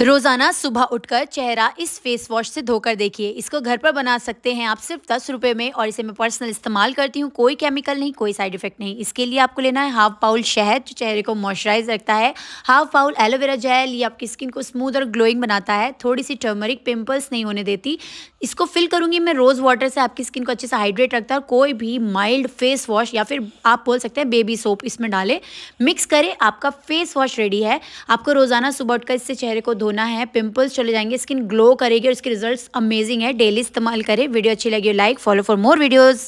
रोजाना सुबह उठकर चेहरा इस फेस वॉश से धोकर देखिए इसको घर पर बना सकते हैं आप सिर्फ दस रुपये में और इसे मैं पर्सनल इस्तेमाल करती हूँ कोई केमिकल नहीं कोई साइड इफेक्ट नहीं इसके लिए आपको लेना है हाफ पाउल शहद जो चेहरे को मॉइस्चराइज रखता है हाफ पाउल एलोवेरा जेल ये आपकी स्किन को स्मूथ और ग्लोइंग बनाता है थोड़ी सी टर्मरिक पिम्पल्स नहीं होने देती इसको फिल करूँगी मैं रोज़ वाटर से आपकी स्किन को अच्छे से हाइड्रेट रखता है कोई भी माइल्ड फेस वॉश या फिर आप बोल सकते हैं बेबी सोप इसमें डालें मिक्स करें आपका फेस वॉश रेडी है आपको रोज़ाना सुबह उठकर इससे चेहरे को धो धोना है पिंपल्स चले जाएंगे स्किन ग्लो करेगी और इसके रिजल्ट्स अमेजिंग है डेली इस्तेमाल करें वीडियो अच्छी लगी like follow for more videos